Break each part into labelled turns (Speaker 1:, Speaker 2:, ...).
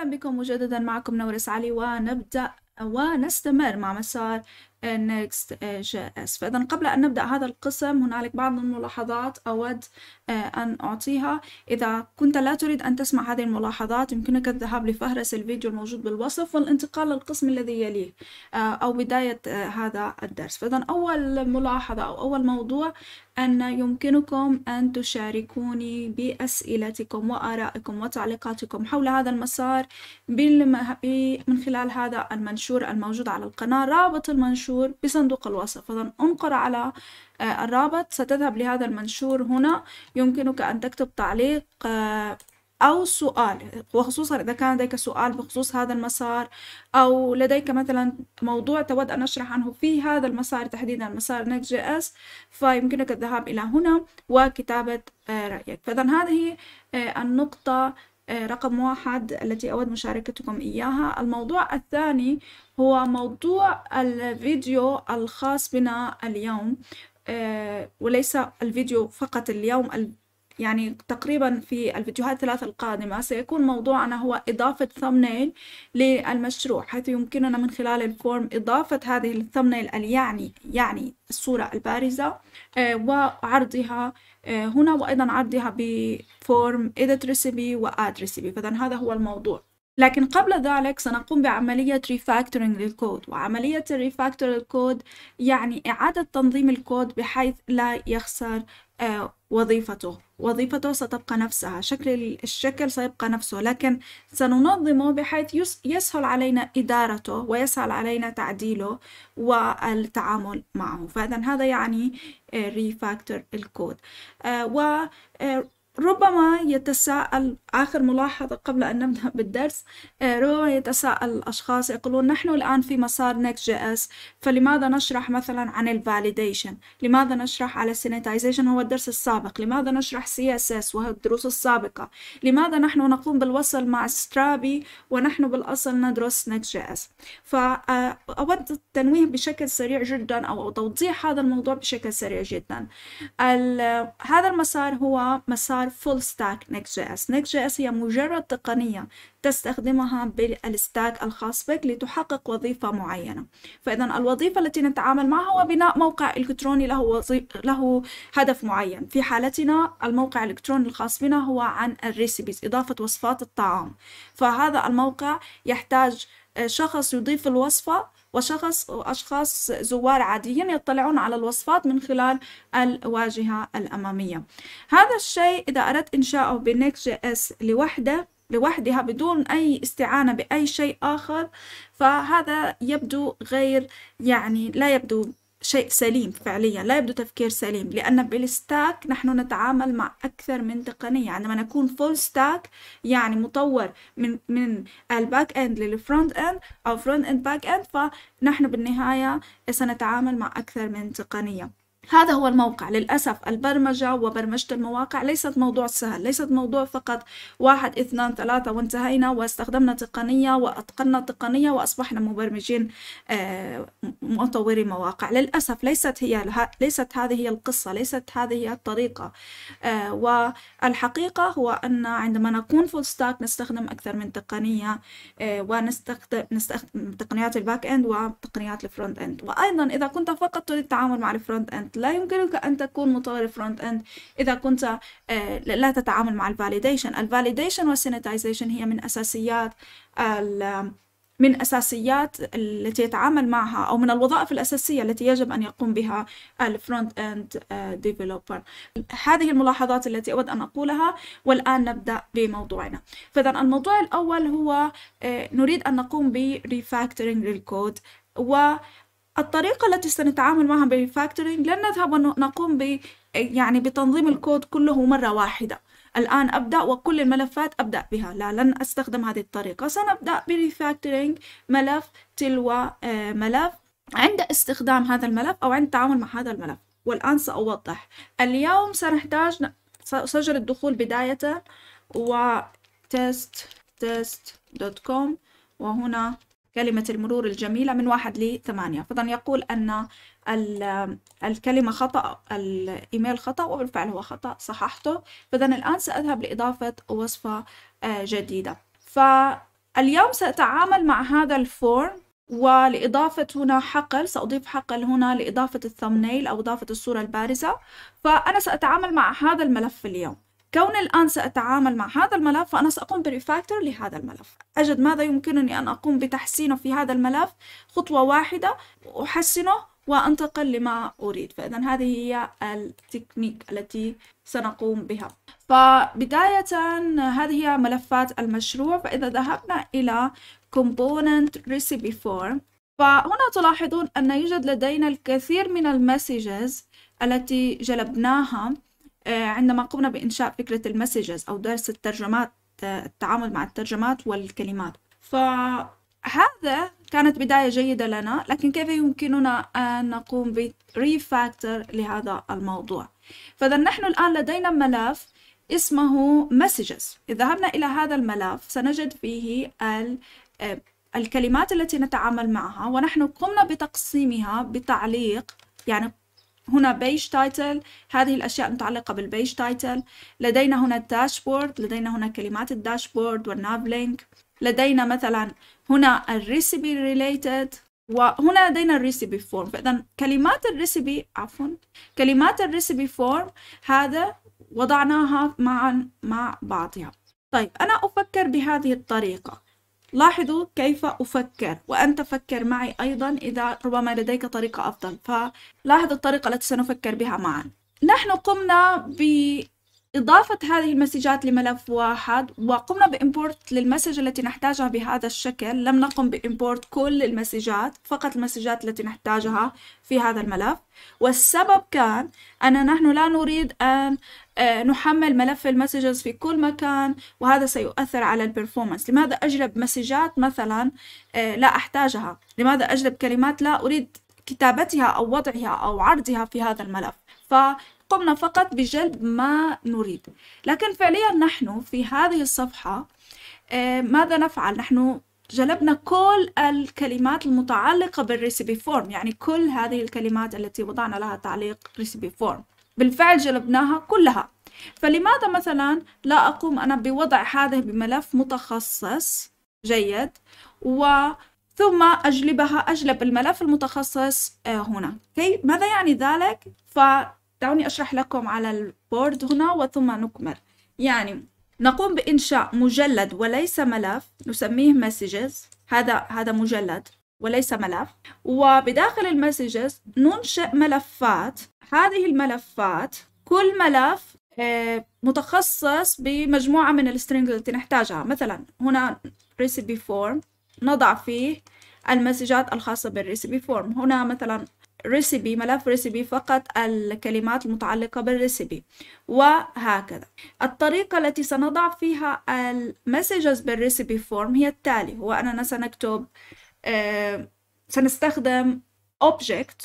Speaker 1: أهلا بكم مجددا معكم نورس علي ونبدأ ونستمر مع مسار جي اس فإذا قبل أن نبدأ هذا القسم هنالك بعض الملاحظات أود آه، أن أعطيها إذا كنت لا تريد أن تسمع هذه الملاحظات يمكنك الذهاب لفهرس الفيديو الموجود بالوصف والانتقال للقسم الذي يليه آه، أو بداية آه، هذا الدرس فإذا أول ملاحظة أو أول موضوع أن يمكنكم أن تشاركوني بأسئلتكم وآرائكم وتعليقاتكم حول هذا المسار من خلال هذا المنشور الموجود على القناة رابط المنشور بصندوق الوصف فضلا انقر على آه، الرابط ستذهب لهذا المنشور هنا يمكنك أن تكتب تعليق آه، أو سؤال وخصوصا إذا كان لديك سؤال بخصوص هذا المسار أو لديك مثلا موضوع تود أن أشرح عنه في هذا المسار تحديدا مسار نيك جي اس فيمكنك الذهاب إلى هنا وكتابة آه، رأيك فإذا هذه آه، النقطة آه، رقم واحد التي أود مشاركتكم إياها الموضوع الثاني هو موضوع الفيديو الخاص بنا اليوم وليس الفيديو فقط اليوم يعني تقريبا في الفيديوهات الثلاثة القادمة سيكون موضوعنا هو إضافة ثمنيل للمشروع حيث يمكننا من خلال الفورم إضافة هذه الثمنيل يعني يعني الصورة البارزة آه، وعرضها آه، هنا وأيضا عرضها بفورم edit recipe و add recipe فإذا هذا هو الموضوع لكن قبل ذلك سنقوم بعملية ريفاكتورينج للكود وعملية الريفاكتور للكود يعني إعادة تنظيم الكود بحيث لا يخسر آه، وظيفته وظيفته ستبقى نفسها شكل الشكل سيبقى نفسه لكن سننظمه بحيث يسهل علينا إدارته ويسهل علينا تعديله والتعامل معه فإذا هذا يعني ريفاكتور آه، الكود آه، و ربما يتساءل آخر ملاحظة قبل أن نبدأ بالدرس آه، ربما يتساءل الأشخاص يقولون نحن الآن في مسار نيكست جي اس فلماذا نشرح مثلا عن الفاليديشن لماذا نشرح على السينيتايزيشن هو الدرس السابق لماذا نشرح سي اس اس وهو الدروس السابقة لماذا نحن نقوم بالوصل مع سترابي ونحن بالأصل ندرس نيكست جي اس فأود آه، التنويه بشكل سريع جدا أو توضيح هذا الموضوع بشكل سريع جدا هذا المسار هو مسار فول ستاك نيكس جي اس نيكس جي اس هي مجرد تقنية تستخدمها بالستاك الخاص بك لتحقق وظيفة معينة فإذا الوظيفة التي نتعامل معها هو بناء موقع إلكتروني له, وظيف... له هدف معين في حالتنا الموقع الإلكتروني الخاص بنا هو عن الريسيبيز إضافة وصفات الطعام فهذا الموقع يحتاج آه، شخص يضيف الوصفة وشخص وأشخاص زوار عاديين يطلعون على الوصفات من خلال الواجهة الأمامية هذا الشيء إذا أردت إنشاؤه بنيكس جي اس لوحده لوحدها بدون أي استعانة بأي شيء آخر فهذا يبدو غير يعني لا يبدو شيء سليم فعليا لا يبدو تفكير سليم لأن بالستاك نحن نتعامل مع أكثر من تقنية عندما يعني نكون فول ستاك يعني مطور من من الباك إند للفرونت إند أو فرونت إند باك إند فنحن بالنهاية سنتعامل مع أكثر من تقنية هذا هو الموقع للأسف البرمجة وبرمجة المواقع ليست موضوع سهل ليست موضوع فقط واحد اثنان ثلاثة وانتهينا واستخدمنا تقنية وأتقنا تقنية وأصبحنا مبرمجين آه، مطوري مواقع للأسف ليست هي ليست هذه هي القصة ليست هذه هي الطريقة آه، والحقيقة هو أن عندما نكون فول ستاك نستخدم أكثر من تقنية آه، ونستخدم نستخدم تقنيات الباك إند وتقنيات الفرونت إند وأيضا إذا كنت فقط تريد التعامل مع الفرونت إند اند لا يمكنك أن تكون مطور فرونت اند إذا كنت آه، لا تتعامل مع الفاليديشن الفاليديشن والسينتايزيشن هي من أساسيات من أساسيات التي يتعامل معها أو من الوظائف الأساسية التي يجب أن يقوم بها الفرونت أند ديفلوبر هذه الملاحظات التي أود أن أقولها والآن نبدأ بموضوعنا فإذا الموضوع الأول هو آه، نريد أن نقوم بريفاكتورينج للكود و الطريقة التي سنتعامل معها بالفاكتورينج لن نذهب ونقوم ب يعني بتنظيم الكود كله مرة واحدة الآن أبدأ وكل الملفات أبدأ بها لا لن أستخدم هذه الطريقة سنبدأ بريفاكتورينج ملف تلو آه، ملف عند استخدام هذا الملف أو عند التعامل مع هذا الملف والآن سأوضح اليوم سنحتاج سجل الدخول بداية و test test.com وهنا كلمة المرور الجميلة من واحد لثمانية فإذا يقول أن الكلمة خطأ الإيميل خطأ وبالفعل هو خطأ صححته فإذا الآن سأذهب لإضافة وصفة آه، جديدة فاليوم سأتعامل مع هذا الفورم ولإضافة هنا حقل سأضيف حقل هنا لإضافة الثمنيل أو إضافة الصورة البارزة فأنا سأتعامل مع هذا الملف اليوم كون الآن سأتعامل مع هذا الملف فأنا سأقوم بريفاكتور لهذا الملف أجد ماذا يمكنني أن أقوم بتحسينه في هذا الملف خطوة واحدة أحسنه وأنتقل لما أريد فإذا هذه هي التكنيك التي سنقوم بها فبداية هذه هي ملفات المشروع فإذا ذهبنا إلى component recipe form فهنا تلاحظون أن يوجد لدينا الكثير من المسجز التي جلبناها آه، عندما قمنا بإنشاء فكرة المسجز أو درس الترجمات آه، التعامل مع الترجمات والكلمات فهذا كانت بداية جيدة لنا لكن كيف يمكننا أن نقوم بريفاكتر لهذا الموضوع فإذا نحن الآن لدينا ملف اسمه messages إذا ذهبنا إلى هذا الملف سنجد فيه آه، الكلمات التي نتعامل معها ونحن قمنا بتقسيمها بتعليق يعني هنا بيج تايتل هذه الأشياء المتعلقة بالبيج تايتل لدينا هنا الداشبورد لدينا هنا كلمات الداشبورد والناف لينك لدينا مثلا هنا الريسبي ريليتد وهنا لدينا الريسبي فورم فإذا كلمات الريسبي عفوا كلمات الريسبي فورم هذا وضعناها معا مع بعضها طيب أنا أفكر بهذه الطريقة لاحظوا كيف أفكر وأنت فكر معي أيضا إذا ربما لديك طريقة أفضل فلاحظ الطريقة التي سنفكر بها معا نحن قمنا ب إضافة هذه المسجات لملف واحد وقمنا بإمبورت للمسج التي نحتاجها بهذا الشكل لم نقم بإمبورت كل المسجات فقط المسجات التي نحتاجها في هذا الملف والسبب كان أن نحن لا نريد أن آه، نحمل ملف المسجز في كل مكان وهذا سيؤثر على البرفورمانس لماذا أجلب مسجات مثلا آه، لا أحتاجها لماذا أجلب كلمات لا أريد كتابتها أو وضعها أو عرضها في هذا الملف قمنا فقط بجلب ما نريد لكن فعليا نحن في هذه الصفحة آه، ماذا نفعل؟ نحن جلبنا كل الكلمات المتعلقة بالريسيبي فورم يعني كل هذه الكلمات التي وضعنا لها تعليق ريسيبي فورم بالفعل جلبناها كلها فلماذا مثلا لا أقوم أنا بوضع هذه بملف متخصص جيد و ثم أجلبها أجلب الملف المتخصص آه، هنا كي ماذا يعني ذلك؟ ف دعوني أشرح لكم على البورد هنا وثم نكمل يعني نقوم بإنشاء مجلد وليس ملف نسميه messages هذا هذا مجلد وليس ملف وبداخل المسجز ننشئ ملفات هذه الملفات كل ملف آه، متخصص بمجموعة من السترينجز التي نحتاجها مثلا هنا ريسيبي فورم نضع فيه المسجات الخاصة بالريسيبي فورم هنا مثلا ريسيبي ملف ريسيبي فقط الكلمات المتعلقة بالريسيبي وهكذا الطريقة التي سنضع فيها المسجز بالريسيبي فورم هي التالي هو أننا سنكتب آه، سنستخدم object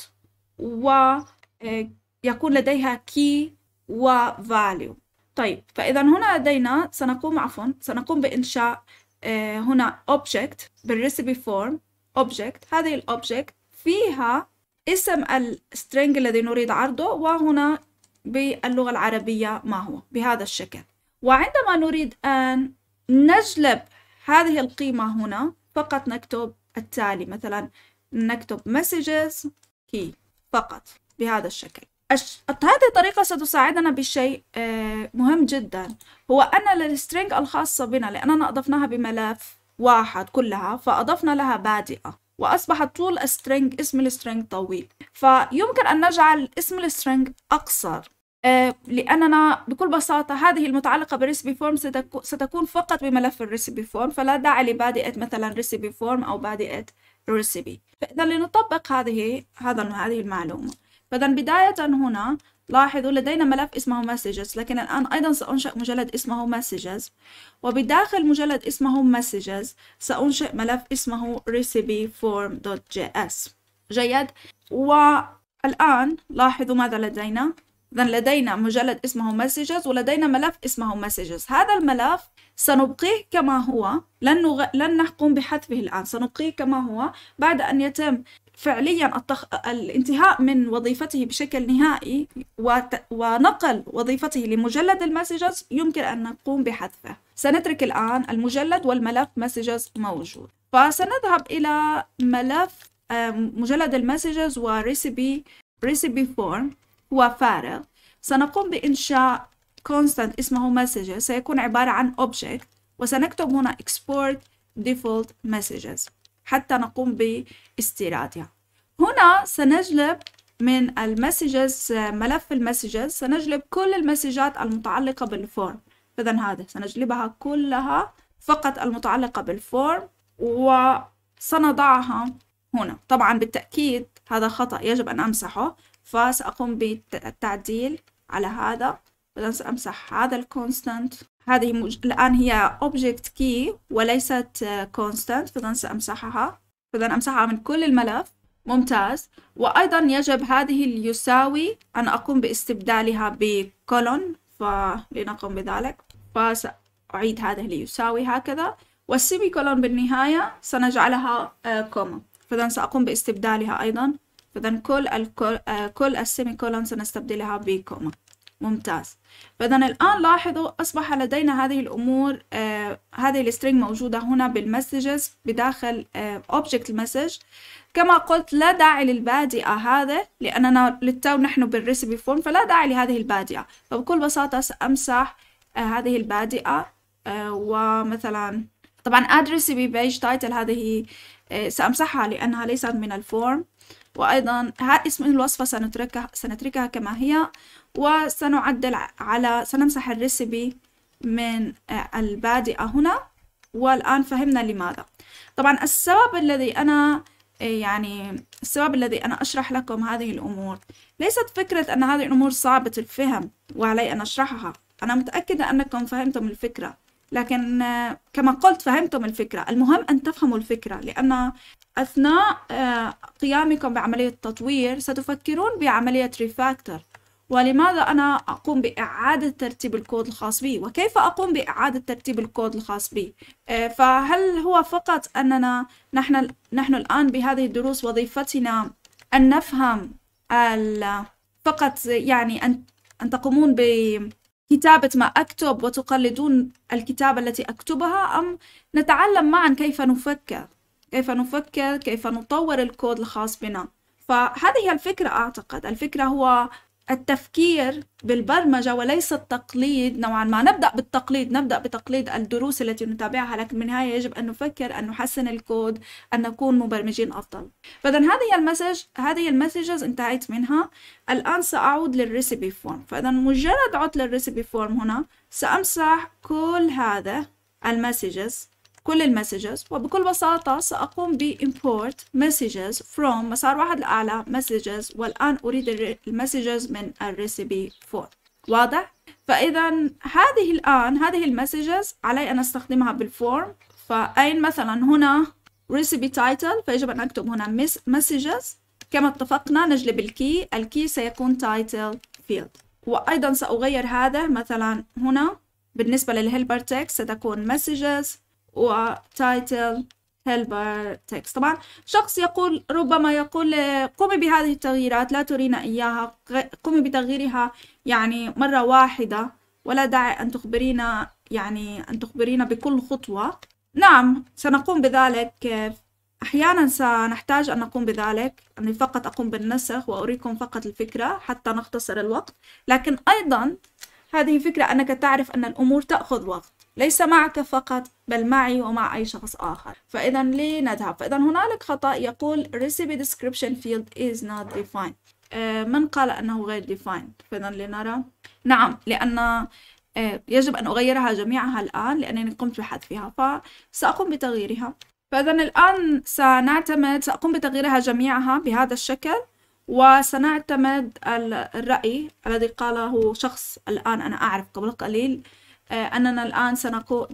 Speaker 1: ويكون آه، لديها key و value طيب فإذا هنا لدينا سنقوم عفوا سنقوم بإنشاء آه، هنا object بالريسيبي فورم object هذه الobject فيها اسم السترنج الذي نريد عرضه وهنا باللغة العربية ما هو بهذا الشكل وعندما نريد أن نجلب هذه القيمة هنا فقط نكتب التالي مثلا نكتب messages key فقط بهذا الشكل أش... هذه الطريقة ستساعدنا بشيء آه، مهم جدا هو أن السترينج الخاصة بنا لأننا أضفناها بملف واحد كلها فأضفنا لها بادئة وأصبح طول السترنج اسم السترنج طويل فيمكن أن نجعل اسم السترنج أقصر آه، لأننا بكل بساطة هذه المتعلقة بريسبي فورم ستكون فقط بملف الريسبي فورم فلا داعي لبادئة مثلا ريسبي فورم أو بادئة ريسبي فإذا لنطبق هذه هذا هذه المعلومة فإذا بداية هنا لاحظوا لدينا ملف اسمه messages لكن الآن أيضا سأنشئ مجلد اسمه messages وبداخل مجلد اسمه messages سأنشئ ملف اسمه recipeform.js جيد والآن لاحظوا ماذا لدينا إذا لدينا مجلد اسمه messages ولدينا ملف اسمه messages هذا الملف سنبقيه كما هو لن, نغ... لن نقوم بحذفه الآن سنبقيه كما هو بعد أن يتم فعليا التخ... الانتهاء من وظيفته بشكل نهائي وت... ونقل وظيفته لمجلد المسجز يمكن أن نقوم بحذفه سنترك الآن المجلد والملف مسجز موجود فسنذهب إلى ملف مجلد المسجز وريسيبي ريسيبي فورم هو فارغ سنقوم بإنشاء constant اسمه messages سيكون عبارة عن object وسنكتب هنا export default messages حتى نقوم باستيرادها هنا سنجلب من المسجز ملف المسجز سنجلب كل المسجات المتعلقة بالفورم إذا هذا سنجلبها كلها فقط المتعلقة بالفورم وسنضعها هنا طبعا بالتأكيد هذا خطأ يجب أن أمسحه فسأقوم بالتعديل على هذا إذا سأمسح هذا الكونستانت هذه مج... الآن هي object key وليست آه، constant فإذا سأمسحها فإذا أمسحها من كل الملف ممتاز وأيضا يجب هذه اليساوي أن أقوم باستبدالها بكولون فلنقم بذلك فسأعيد هذه اليساوي هكذا والسيمي كولون بالنهاية سنجعلها كوما آه، فإذا سأقوم باستبدالها أيضا فإذا كل, الكل... كل آه، السيمي كولون سنستبدلها بكوما ممتاز فإذا الآن لاحظوا أصبح لدينا هذه الأمور آه هذه السترينج موجودة هنا بالمسجز بداخل آه object message كما قلت لا داعي للبادئة هذا لأننا للتو نحن بالريسبي فورم فلا داعي لهذه البادئة فبكل بساطة سأمسح آه هذه البادئة آه ومثلا طبعا add recipe page title هذه آه، سأمسحها لأنها ليست من الفورم وأيضا اسم الوصفة سنتركها, سنتركها كما هي وسنعدل على سنمسح الريسبي من آه، البادئة هنا والآن فهمنا لماذا طبعا السبب الذي أنا آه، يعني السبب الذي أنا أشرح لكم هذه الأمور ليست فكرة أن هذه الأمور صعبة الفهم وعلي أن أشرحها أنا متأكدة أنكم فهمتم الفكرة لكن آه، كما قلت فهمتم الفكرة المهم أن تفهموا الفكرة لأن أثناء آه، قيامكم بعملية التطوير ستفكرون بعملية ريفاكتور ولماذا أنا أقوم بإعادة ترتيب الكود الخاص بي وكيف أقوم بإعادة ترتيب الكود الخاص بي آه، فهل هو فقط أننا نحن, نحن الآن بهذه الدروس وظيفتنا أن نفهم فقط يعني أن, أن تقومون ب كتابة ما أكتب وتقلدون الكتابة التي أكتبها أم نتعلم معا كيف نفكر كيف نفكر كيف نطور الكود الخاص بنا فهذه الفكرة أعتقد الفكرة هو التفكير بالبرمجة وليس التقليد نوعا ما نبدأ بالتقليد نبدأ بتقليد الدروس التي نتابعها لكن من هاي يجب أن نفكر أن نحسن الكود أن نكون مبرمجين أفضل فإذا هذه المسج هذه المسجز انتهيت منها الآن سأعود للريسيبي فورم فإذا مجرد عدت للريسيبي فورم هنا سأمسح كل هذا المسجز كل المسجز وبكل بساطة سأقوم ب import messages from مسار واحد لأعلى messages والآن أريد المسجز من الريسيبي فور واضح؟ فإذا هذه الآن هذه المسجز علي أن أستخدمها بالفورم فأين مثلا هنا recipe title فيجب أن أكتب هنا messages كما اتفقنا نجلب الكي الكي سيكون title field وأيضا سأغير هذا مثلا هنا بالنسبة للهيلبر تكست ستكون messages وتايتل هيلبر تكست طبعا شخص يقول ربما يقول قومي بهذه التغييرات لا ترينا إياها قومي بتغييرها يعني مرة واحدة ولا داعي أن تخبرينا يعني أن تخبرينا بكل خطوة نعم سنقوم بذلك أحيانا سنحتاج أن نقوم بذلك أني فقط أقوم بالنسخ وأريكم فقط الفكرة حتى نختصر الوقت لكن أيضا هذه فكرة أنك تعرف أن الأمور تأخذ وقت ليس معك فقط بل معي ومع أي شخص آخر فإذا لنذهب فإذا هنالك خطأ يقول recipe description field is not defined آه، من قال أنه غير defined فإذا لنرى نعم لأن آه، يجب أن أغيرها جميعها الآن لأنني قمت بحذفها فسأقوم بتغييرها فإذا الآن سنعتمد سأقوم بتغييرها جميعها بهذا الشكل وسنعتمد الرأي الذي قاله شخص الآن أنا أعرف قبل قليل آه، أننا الآن سنقوم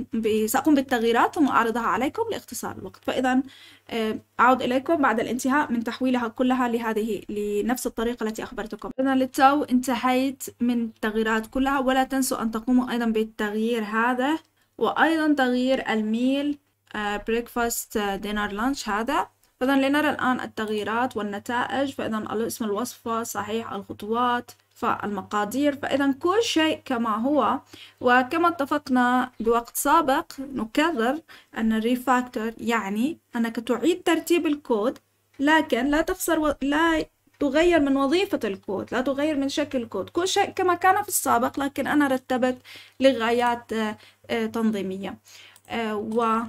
Speaker 1: سأقوم بالتغييرات ثم أعرضها عليكم لاختصار الوقت فإذا آه، أعود إليكم بعد الانتهاء من تحويلها كلها لهذه لنفس الطريقة التي أخبرتكم أنا للتو انتهيت من التغييرات كلها ولا تنسوا أن تقوموا أيضا بالتغيير هذا وأيضا تغيير الميل بريكفاست دينر لانش هذا فإذا لنرى الآن التغييرات والنتائج فإذا اسم الوصفة صحيح الخطوات فالمقادير فإذا كل شيء كما هو وكما اتفقنا بوقت سابق نكرر أن الريفاكتور يعني أنك تعيد ترتيب الكود لكن لا تخسر و... لا تغير من وظيفة الكود لا تغير من شكل الكود كل شيء كما كان في السابق لكن أنا رتبت لغايات آه، تنظيمية آه، و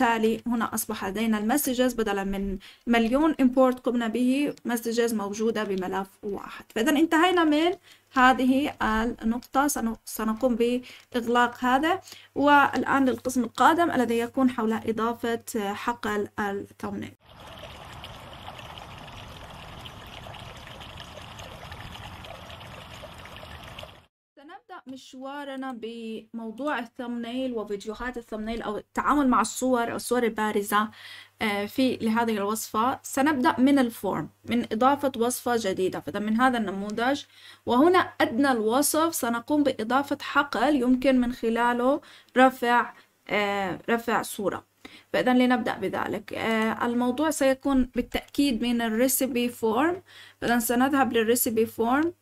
Speaker 1: بالتالي هنا أصبح لدينا المسجز بدلا من مليون import قمنا به مسجز موجودة بملف واحد فإذا انتهينا من هذه النقطة سنقوم بإغلاق هذا والآن للقسم القادم الذي يكون حول إضافة حقل التونيل مشوارنا بموضوع الثمنيل وفيديوهات الثمنيل أو التعامل مع الصور أو الصور البارزة آه، في لهذه الوصفة سنبدأ من الفورم من إضافة وصفة جديدة فإذا من هذا النموذج وهنا أدنى الوصف سنقوم بإضافة حقل يمكن من خلاله رفع آه، رفع صورة فإذا لنبدأ بذلك آه، الموضوع سيكون بالتأكيد من الريسيبي فورم فإذا سنذهب للريسيبي فورم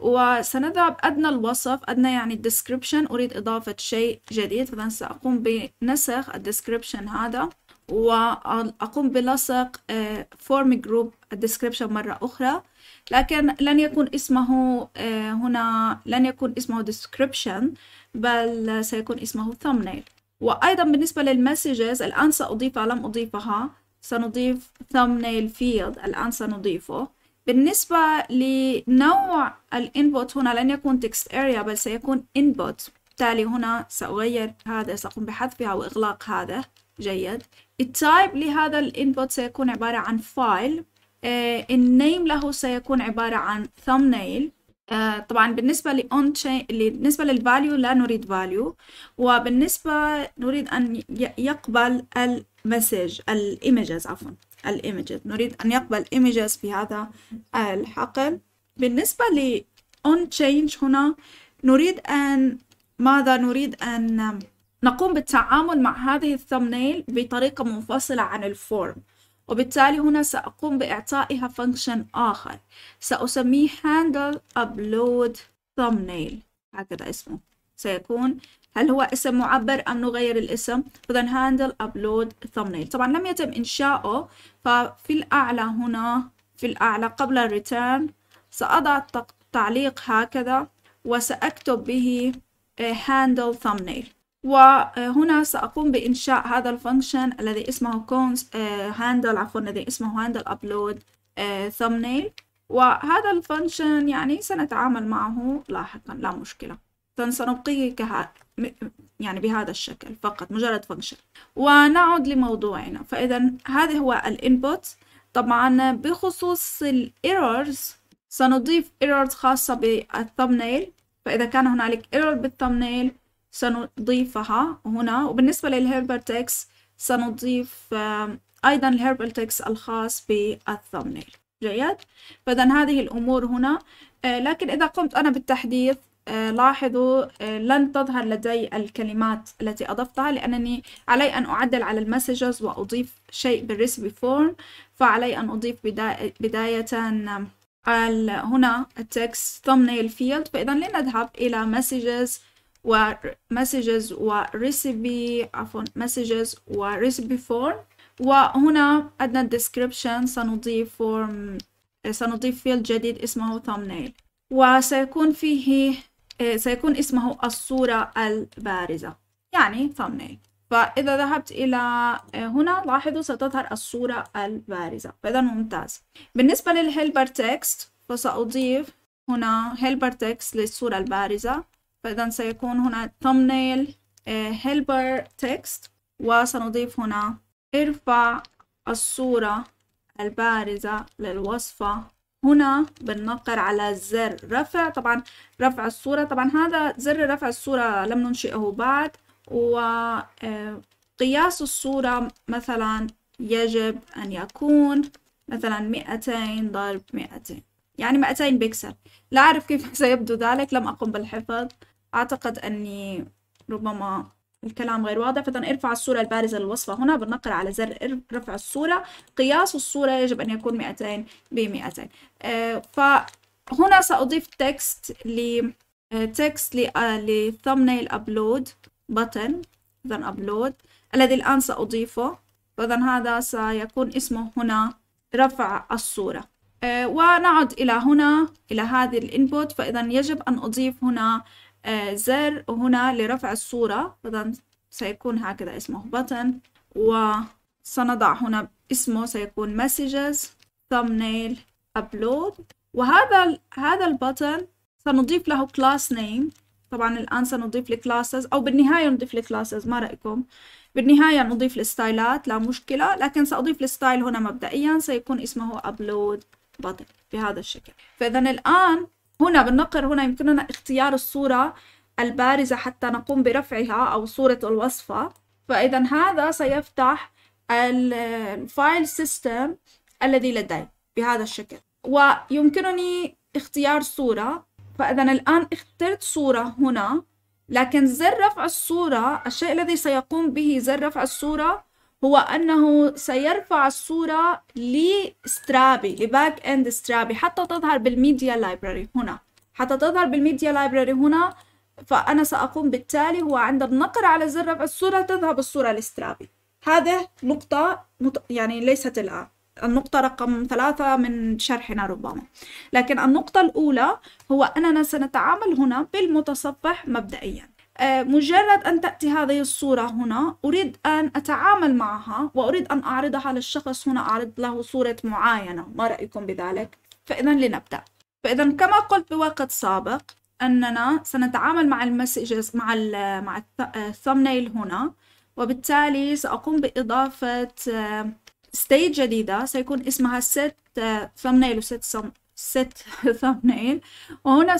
Speaker 1: وسنذهب أدنى الوصف أدنى يعني description أريد إضافة شيء جديد فإذا سأقوم بنسخ description هذا وأقوم بلصق آه، form group description مرة أخرى لكن لن يكون اسمه آه، هنا لن يكون اسمه description بل سيكون اسمه thumbnail وأيضا بالنسبة للمسجز الآن سأضيفها لم أضيفها سنضيف thumbnail field الآن سنضيفه بالنسبة لنوع الانبوت هنا لن يكون تكست اريا بل سيكون input بالتالي هنا سأغير هذا سأقوم بحذفها وإغلاق هذا جيد التايب لهذا الانبوت سيكون عبارة عن فايل النيم uh, له سيكون عبارة عن thumbnail uh, طبعا بالنسبة لأون بالنسبة للفاليو لا نريد فاليو وبالنسبة نريد أن يقبل المسج الإيمجز عفوا الإيمجز نريد أن يقبل images في هذا الحقل بالنسبة ل اون تشينج هنا نريد أن ماذا نريد أن نقوم بالتعامل مع هذه الثمنيل بطريقة منفصلة عن الفورم وبالتالي هنا سأقوم بإعطائها فانكشن آخر سأسميه handle upload thumbnail هكذا اسمه سيكون هل هو اسم معبر أم نغير الاسم إذا هاندل ابلود ثمبنيل طبعا لم يتم إنشاؤه ففي الأعلى هنا في الأعلى قبل الريتيرن سأضع تعليق هكذا وسأكتب به هاندل ثمبنيل وهنا سأقوم بإنشاء هذا الفانكشن الذي اسمه cons هاندل عفوا الذي اسمه هاندل ابلود ثمبنيل وهذا الفانكشن يعني سنتعامل معه لاحقا لا مشكلة سنبقيه يعني بهذا الشكل فقط مجرد فانكشن ونعود لموضوعنا فإذا هذا هو الانبوت طبعا بخصوص الايرورز سنضيف ايرورز خاصة بالثمنيل فإذا كان هنالك ايرور بالثمنيل سنضيفها هنا وبالنسبة للهيربر تكس سنضيف أيضا الهيربر تكس الخاص بالثمنيل جيد فإذا هذه الأمور هنا آه، لكن إذا قمت أنا بالتحديث آه، لاحظوا آه، لن تظهر لدي الكلمات التي أضفتها لأنني علي أن أعدل على المسجز وأضيف شيء بالريسبي فورم فعلي أن أضيف بداية آه، هنا التكست thumbnail field فإذا لنذهب إلى messages و messages و recipe عفوا messages و recipe form وهنا عندنا description سنضيف form سنضيف field جديد اسمه thumbnail وسيكون فيه إيه، سيكون اسمه الصورة البارزة يعني thumbnail فإذا ذهبت إلى إيه، هنا لاحظوا ستظهر الصورة البارزة فإذا ممتاز بالنسبة للهيلبر تكست فسأضيف هنا هيلبر تكست للصورة البارزة فإذا سيكون هنا thumbnail إيه، هيلبر تكست وسنضيف هنا ارفع الصورة البارزة للوصفة هنا بننقر على زر رفع طبعا رفع الصورة طبعا هذا زر رفع الصورة لم ننشئه بعد وقياس آه، الصورة مثلا يجب أن يكون مثلا 200 ضرب 200 يعني 200 بيكسل لا أعرف كيف سيبدو ذلك لم أقم بالحفظ أعتقد أني ربما الكلام غير واضح ارفع الصورة البارزة للوصفة هنا بنقر على زر رفع الصورة قياس الصورة يجب أن يكون 200 ب 200 فهنا سأضيف تكست ل تكست لثمنيل ابلود بتن إذا ابلود الذي الآن سأضيفه فإذا هذا سيكون اسمه هنا رفع الصورة آه، ونعد إلى هنا إلى هذه الإنبوت فإذا يجب أن أضيف هنا آه، زر هنا لرفع الصورة إذا سيكون هكذا اسمه button وسنضع هنا اسمه سيكون messages thumbnail upload وهذا هذا البطن سنضيف له class name طبعا الآن سنضيف ل classes أو بالنهاية نضيف ل classes ما رأيكم بالنهاية نضيف الستايلات لا مشكلة لكن سأضيف الستايل هنا مبدئيا سيكون اسمه upload button بهذا الشكل فإذا الآن هنا بالنقر هنا يمكننا اختيار الصورة البارزة حتى نقوم برفعها أو صورة الوصفة فإذا هذا سيفتح الفايل سيستم الذي لدي بهذا الشكل ويمكنني اختيار صورة فإذا الآن اخترت صورة هنا لكن زر رفع الصورة الشيء الذي سيقوم به زر رفع الصورة هو أنه سيرفع الصورة لسترابي لباك إند سترابي حتى تظهر بالميديا لايبراري هنا حتى تظهر بالميديا لايبراري هنا فأنا سأقوم بالتالي هو عند النقر على زر رفع الصورة تذهب الصورة لسترابي هذه نقطة يعني ليست الآن النقطة رقم ثلاثة من شرحنا ربما لكن النقطة الأولى هو أننا سنتعامل هنا بالمتصفح مبدئياً آه، مجرد أن تأتي هذه الصورة هنا أريد أن أتعامل معها وأريد أن أعرضها للشخص هنا أعرض له صورة معاينة ما رأيكم بذلك؟ فإذا لنبدأ فإذا كما قلت بوقت سابق أننا سنتعامل مع المسجز مع مع الثمنيل آه، هنا وبالتالي سأقوم بإضافة ستيج آه، جديدة سيكون اسمها ست ثمنيل وست set thumbnail وهنا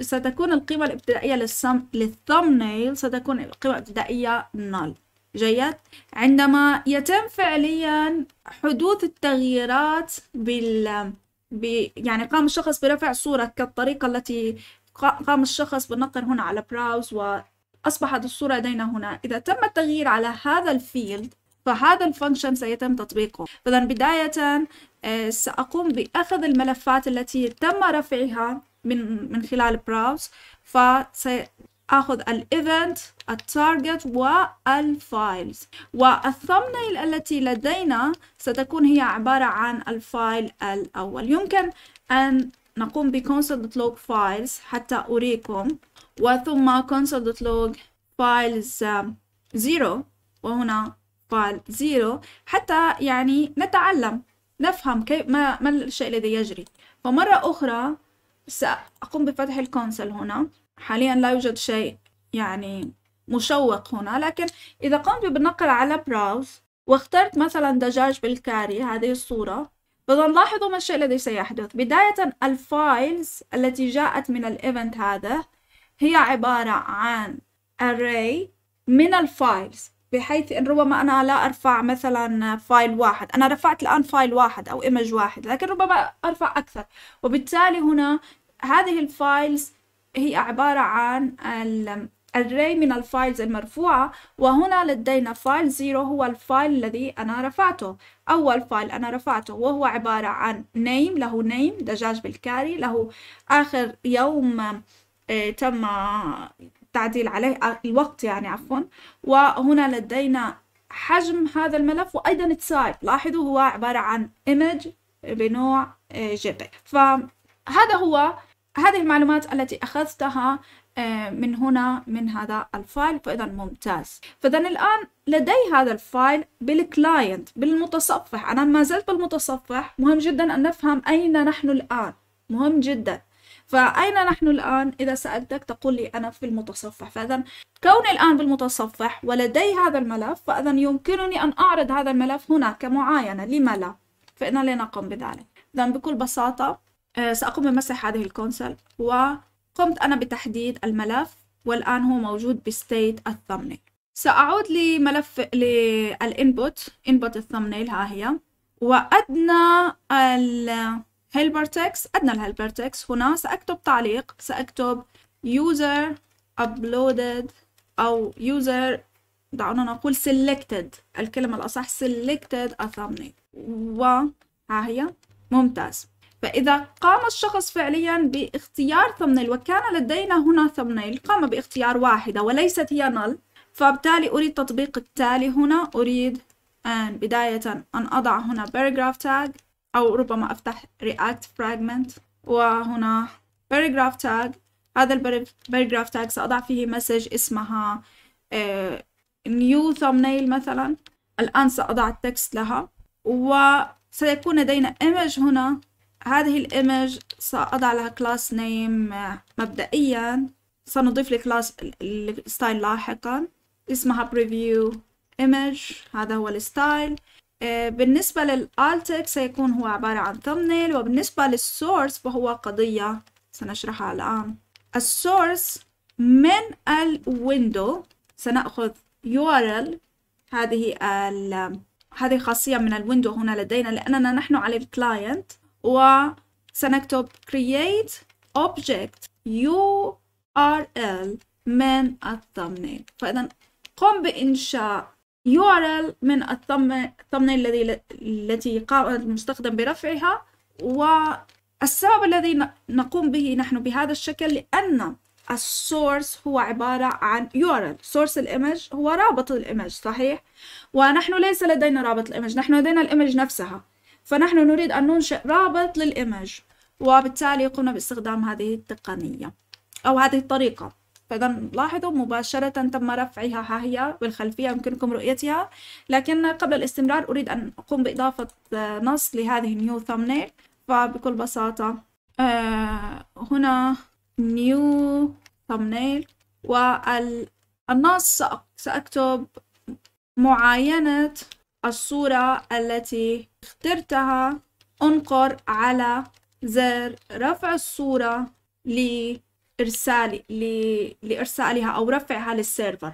Speaker 1: ستكون القيمة الابتدائية للسم... للثمنيل ستكون القيمة الابتدائية نال جيد عندما يتم فعليا حدوث التغييرات بال ب... يعني قام الشخص برفع صورة كالطريقة التي قام الشخص بالنقر هنا على براوز وأصبحت الصورة لدينا هنا إذا تم التغيير على هذا الفيلد فهذا الفانكشن سيتم تطبيقه فإذا بداية آه، سأقوم بأخذ الملفات التي تم رفعها من من خلال براوز فسأخذ الايفنت التارجت والفايلز والثمنيل التي لدينا ستكون هي عبارة عن الفايل الأول يمكن أن نقوم بconsole.log files حتى أريكم وثم console.log files 0 آه، وهنا file 0 حتى يعني نتعلم نفهم كيف ما, ما الشيء الذي يجري فمرة أخرى سأقوم بفتح الكونسل هنا حاليا لا يوجد شيء يعني مشوق هنا لكن إذا قمت بالنقر على براوز واخترت مثلا دجاج بالكاري هذه الصورة فنلاحظ ما الشيء الذي سيحدث بداية الفايلز التي جاءت من الايفنت هذا هي عبارة عن array من الفايلز بحيث إن ربما أنا لا أرفع مثلا فايل واحد أنا رفعت الآن فايل واحد أو إيمج واحد لكن ربما أرفع أكثر وبالتالي هنا هذه الفايلز هي عبارة عن الري من الفايلز المرفوعة وهنا لدينا فايل زيرو هو الفايل الذي أنا رفعته أول فايل أنا رفعته وهو عبارة عن نيم له نيم دجاج بالكاري له آخر يوم آه، تم التعديل عليه آه، الوقت يعني عفوا وهنا لدينا حجم هذا الملف وأيضا التايب لاحظوا هو عبارة عن إيمج بنوع آه، جيبيك فهذا هو هذه المعلومات التي أخذتها آه، من هنا من هذا الفايل فإذا ممتاز فإذا الآن لدي هذا الفايل بالكلاينت بالمتصفح أنا ما زلت بالمتصفح مهم جدا أن نفهم أين نحن الآن مهم جدا فأين نحن الآن إذا سألتك تقول لي أنا في المتصفح فإذا كوني الآن بالمتصفح ولدي هذا الملف فإذا يمكنني أن أعرض هذا الملف هنا كمعاينة لما لا فإنا لنقم بذلك إذا بكل بساطة آه، سأقوم بمسح هذه الكونسل وقمت أنا بتحديد الملف والآن هو موجود بستيت الثمنيل سأعود لملف للإنبوت إنبوت الثمنيل ها هي وأدنى هيلبرتكس أدنى الهيلبر هنا سأكتب تعليق سأكتب user uploaded أو user دعونا نقول selected الكلمة الأصح selected a thumbnail وها هي ممتاز فإذا قام الشخص فعليا باختيار thumbnail وكان لدينا هنا thumbnail قام باختيار واحدة وليست هي null فبالتالي أريد تطبيق التالي هنا أريد أن بداية أن أضع هنا paragraph tag أو ربما أفتح React Fragment وهنا Paragraph Tag هذا ال Paragraph Tag سأضع فيه مسج اسمها آه، New Thumbnail مثلا الآن سأضع التكست لها وسيكون لدينا image هنا هذه الإيمج سأضع لها كلاس نيم مبدئيا سنضيف لكلاس الستايل لاحقا اسمها preview image هذا هو الستايل آه، بالنسبة للالتك سيكون هو عبارة عن thumbnail وبالنسبة للسورس فهو قضية سنشرحها الآن السورس من الويندو سنأخذ URL هذه ال هذه خاصية من الويندو هنا لدينا لأننا نحن على الكلاينت وسنكتب create object URL من الثمنيل فإذا قم بإنشاء URL من الثمنيل الذي التي قام المستخدم برفعها والسبب الذي نقوم به نحن بهذا الشكل لأن السورس هو عبارة عن URL سورس الإيمج هو رابط الإيمج صحيح ونحن ليس لدينا رابط الإيمج نحن لدينا الإيمج نفسها فنحن نريد أن ننشئ رابط للإيمج وبالتالي قمنا باستخدام هذه التقنية أو هذه الطريقة فإذا لاحظوا مباشرة تم رفعها ها هي بالخلفية يمكنكم رؤيتها لكن قبل الاستمرار أريد أن أقوم بإضافة آه، نص لهذه نيو thumbnail فبكل بساطة آه، هنا نيو thumbnail والنص سأكتب معاينة الصورة التي اخترتها انقر على زر رفع الصورة لي إرسالي ل... لإرسالها أو رفعها للسيرفر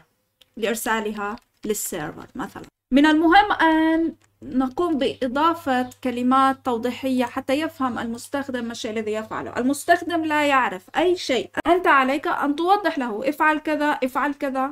Speaker 1: لإرسالها للسيرفر مثلا من المهم أن نقوم بإضافة كلمات توضيحية حتى يفهم المستخدم ما الشيء الذي يفعله المستخدم لا يعرف أي شيء أنت عليك أن توضح له افعل كذا افعل كذا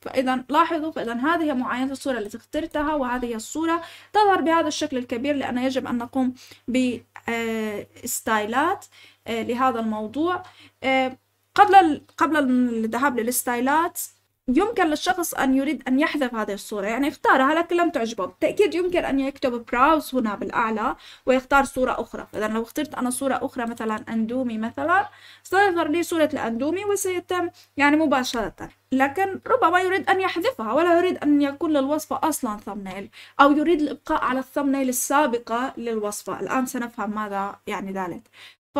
Speaker 1: فإذا لاحظوا فإذا هذه معاينة الصورة التي اخترتها وهذه الصورة تظهر بهذا الشكل الكبير لأن يجب أن نقوم بستايلات آه، آه، لهذا الموضوع آه، قبل قبل الذهاب للستايلات يمكن للشخص أن يريد أن يحذف هذه الصورة يعني اختارها لكن لم تعجبه بالتأكيد يمكن أن يكتب براوز هنا بالأعلى ويختار صورة أخرى إذا لو اخترت أنا صورة أخرى مثلا أندومي مثلا سيظهر لي صورة الأندومي وسيتم يعني مباشرة لكن ربما يريد أن يحذفها ولا يريد أن يكون للوصفة أصلا ثمنيل أو يريد الإبقاء على الثمنيل السابقة للوصفة الآن سنفهم ماذا يعني ذلك ف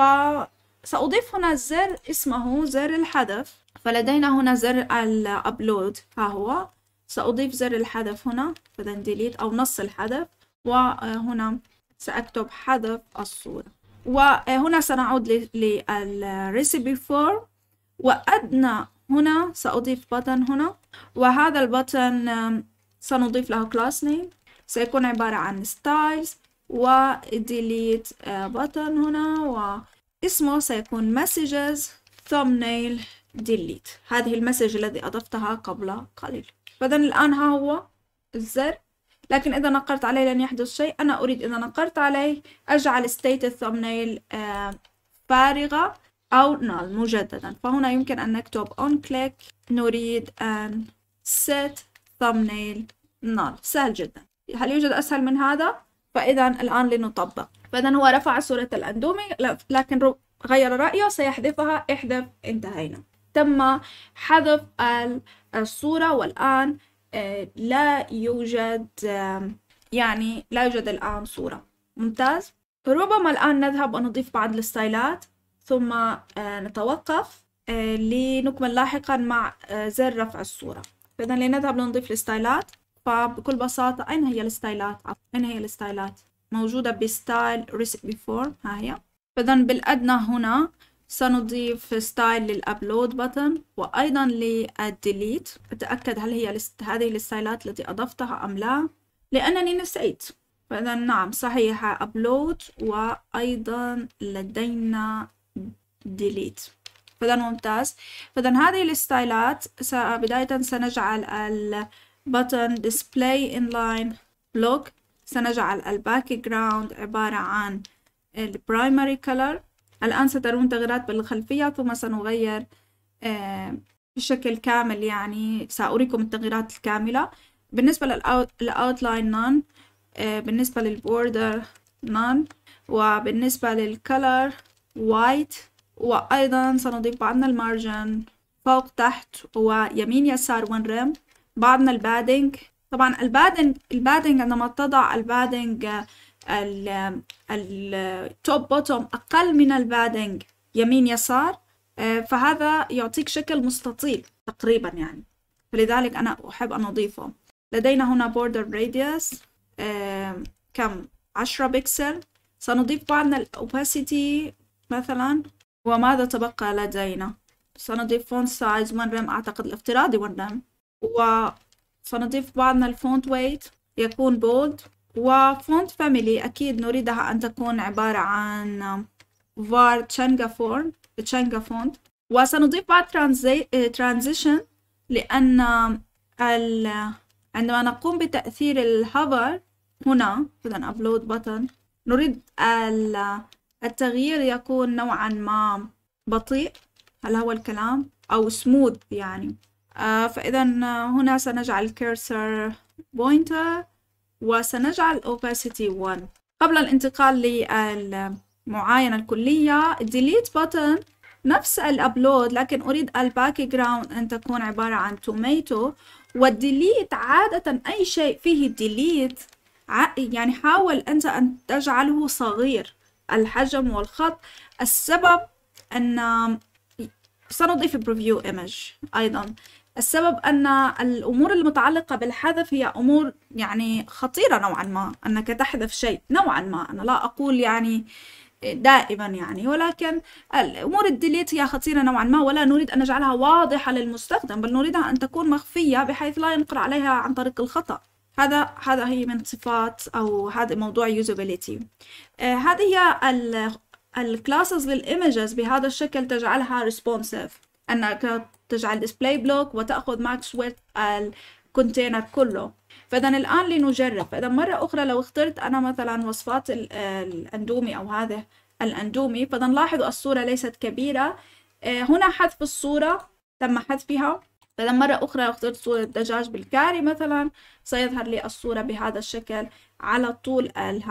Speaker 1: سأضيف هنا زر اسمه زر الحذف فلدينا هنا زر الأبلود ها هو سأضيف زر الحذف هنا فذن ديليت أو نص الحذف وهنا سأكتب حذف الصورة وهنا سنعود للريسيبي فور وأدنى هنا سأضيف بطن هنا وهذا البطن سنضيف له كلاس نيم سيكون عبارة عن ستايلز وديليت بطن هنا و... اسمه سيكون messages thumbnail delete هذه المسج الذي أضفتها قبل قليل فإذا الآن ها هو الزر لكن إذا نقرت عليه لن يحدث شيء أنا أريد إذا نقرت عليه أجعل state thumbnail آه، فارغة أو null مجددا فهنا يمكن أن نكتب on click نريد أن set thumbnail null سهل جدا هل يوجد أسهل من هذا؟ فإذا الآن لنطبق بعدين هو رفع صورة الأندومي لكن غير رأيه سيحذفها احذف انتهينا تم حذف الصورة والآن آه، لا يوجد يعني لا يوجد الآن صورة ممتاز ربما الآن نذهب ونضيف بعض الستايلات ثم آه، نتوقف آه، لنكمل لاحقا مع زر رفع الصورة فإذا لنذهب لنضيف الستايلات فبكل بساطة أين هي الستايلات؟ أين هي الستايلات؟ موجودة بستايل recipe بيفور هاي فإذا بالأدنى هنا سنضيف ستايل للأبلود بutton وأيضا للديليت أتأكد هل هي هذه الستايلات التي أضفتها أم لا لأنني نسيت فإذا نعم صحيح أبلود وأيضا لدينا ديليت فإذا ممتاز فإذا هذه الستايلات بداية سنجعل البتن display inline block سنجعل الباك جراوند عبارة عن البرايمري كلر الآن سترون تغييرات بالخلفية ثم سنغير آه، بشكل كامل يعني سأريكم التغييرات الكاملة بالنسبة للأوتلاين آه، نون بالنسبة للبوردر نون وبالنسبة للكلر وايت وأيضا سنضيف بعضنا المارجن فوق تحت ويمين يسار ون ريم بعضنا البادنج طبعا البادنج البادنج عندما تضع البادنج التوب بوتوم أقل من البادنج يمين يسار آه، فهذا يعطيك شكل مستطيل تقريبا يعني فلذلك أنا أحب أن أضيفه لدينا هنا بوردر راديوس آه، كم 10 بكسل سنضيف بعدنا الأوباسيتي مثلا وماذا تبقى لدينا سنضيف فون سايز 1 رم أعتقد الافتراضي 1 رم و سنضيف بعضنا الفونت ويت يكون بولد وفونت فاميلي أكيد نريدها أن تكون عبارة عن فار تشانجا فورم تشانجا فونت وسنضيف بعض ترانزيشن آه، لأن ال... عندما نقوم بتأثير الهوفر هنا إذا أبلود بطن نريد التغيير يكون نوعا ما بطيء هل هو الكلام أو سموث يعني آه، فإذا آه، هنا سنجعل كيرسر بوينتر وسنجعل opacity 1 قبل الانتقال للمعاينة الكلية delete button نفس الابلود لكن اريد الباك جراوند ان تكون عباره عن توميتو والديليت عاده اي شيء فيه ديليت يعني حاول انت ان تجعله صغير الحجم والخط السبب ان سنضيف بريفيو ايمج ايضا السبب أن الأمور المتعلقة بالحذف هي أمور يعني خطيرة نوعا ما أنك تحذف شيء نوعا ما أنا لا أقول يعني دائما يعني ولكن الأمور الديليت هي خطيرة نوعا ما ولا نريد أن نجعلها واضحة للمستخدم بل نريدها أن تكون مخفية بحيث لا ينقر عليها عن طريق الخطأ هذا هذا هي من صفات أو هذا موضوع يوزابيليتي آه هذه هي الكلاسز للإيمجز بهذا الشكل تجعلها responsive أنك تجعل ديسبلاي بلوك وتأخذ معك سويت الكونتينر كله فاذا الان لنجرب فاذا مرة اخرى لو اخترت انا مثلا وصفات الاندومي او هذا الاندومي فاذا لاحظوا الصورة ليست كبيرة آه، هنا حذف الصورة تم حذفها فإذا مرة أخرى لو اخترت صورة الدجاج بالكاري مثلا سيظهر لي الصورة بهذا الشكل على طول ال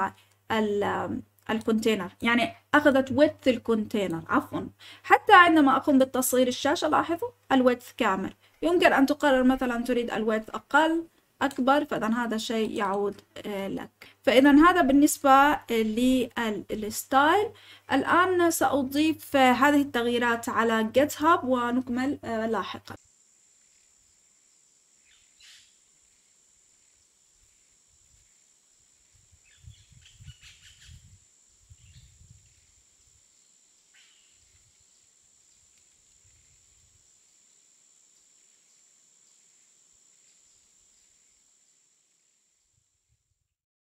Speaker 1: الكونتينر يعني أخذت width الكونتينر عفوا حتى عندما أقوم بالتصغير الشاشة لاحظوا الويدث كامل يمكن أن تقرر مثلا تريد الويدث أقل أكبر فإذا هذا شيء يعود آه، لك فإذا هذا بالنسبة للستايل الآن سأضيف هذه التغييرات على جيت هاب ونكمل آه، لاحقا